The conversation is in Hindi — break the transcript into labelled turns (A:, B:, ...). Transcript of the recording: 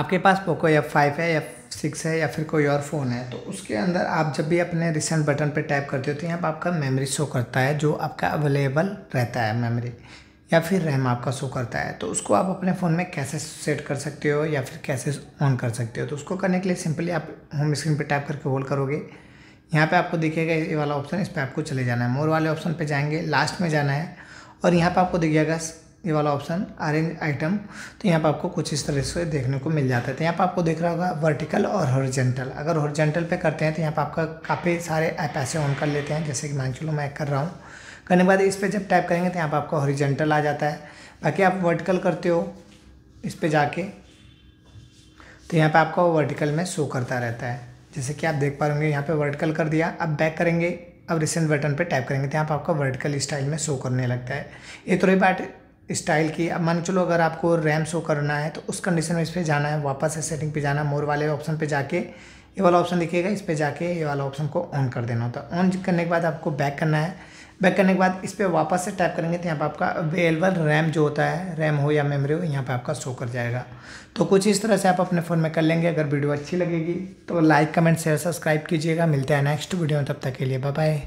A: आपके पास पोको एफ फाइव है एफ सिक्स है या फिर कोई और फ़ोन है तो उसके अंदर आप जब भी अपने रिसेंट बटन पर टैप करते हो तो यहाँ पर आपका मेमोरी शो करता है जो आपका अवेलेबल रहता है मेमोरी या फिर रैम आपका शो करता है तो उसको आप अपने फ़ोन में कैसे सेट कर सकते हो या फिर कैसे ऑन कर सकते हो तो उसको करने के लिए सिंपली आप होम स्क्रीन पर टैप करके होल्ड करोगे यहाँ पे आपको दिखेगा ये वाला ऑप्शन इस पर आपको चले जाना है मोर वाले ऑप्शन पे जाएंगे लास्ट में जाना है और यहाँ पे आपको दिखेगा ये वाला ऑप्शन अरेंज आइटम तो यहाँ पर आपको कुछ इस तरह से देखने को मिल जाता है तो यहाँ पर आपको देख रहा होगा वर्टिकल और हॉरिजेंटल अगर हॉरिजेंटल पे करते हैं तो यहाँ पर आपका काफ़ी सारे ऐप ऐसे ऑन कर लेते हैं जैसे कि मान चलो मैं कर रहा हूँ करने के बाद इस पर जब टाइप करेंगे तो यहाँ पर आपका हॉरिजेंटल आ जाता है बाकी आप वर्टिकल करते हो इस पर जाके तो यहाँ पर आपका वर्टिकल में शो करता रहता है जैसे कि आप देख पा रहे यहाँ पर वर्टिकल कर दिया अब बैक करेंगे अब रिसेंट बटन पर टाइप करेंगे तो यहाँ पर आपका वर्टिकल स्टाइल में शो करने लगता है ये तो ही बात स्टाइल की अब मान चलो अगर आपको रैम शो करना है तो उस कंडीशन में इस पर जाना है वापस से सेटिंग पे जाना मोर वाले ऑप्शन पे जाके ये वाला ऑप्शन दिखेगा इस पर जाके ये वाला ऑप्शन को ऑन कर देना होता है ऑन करने के बाद आपको बैक करना है बैक करने के बाद इस पर वापस से टाइप करेंगे तो यहाँ पर आपका अवेलेबल रैम जो होता है रैम हो या मेमोरी हो यहाँ पर आपका शो कर जाएगा तो कुछ इस तरह से आप अपने फ़ोन में कर लेंगे अगर वीडियो अच्छी लगेगी तो लाइक कमेंट शेयर सब्सक्राइब कीजिएगा मिलते हैं नेक्स्ट वीडियो में तब तक के लिए बाय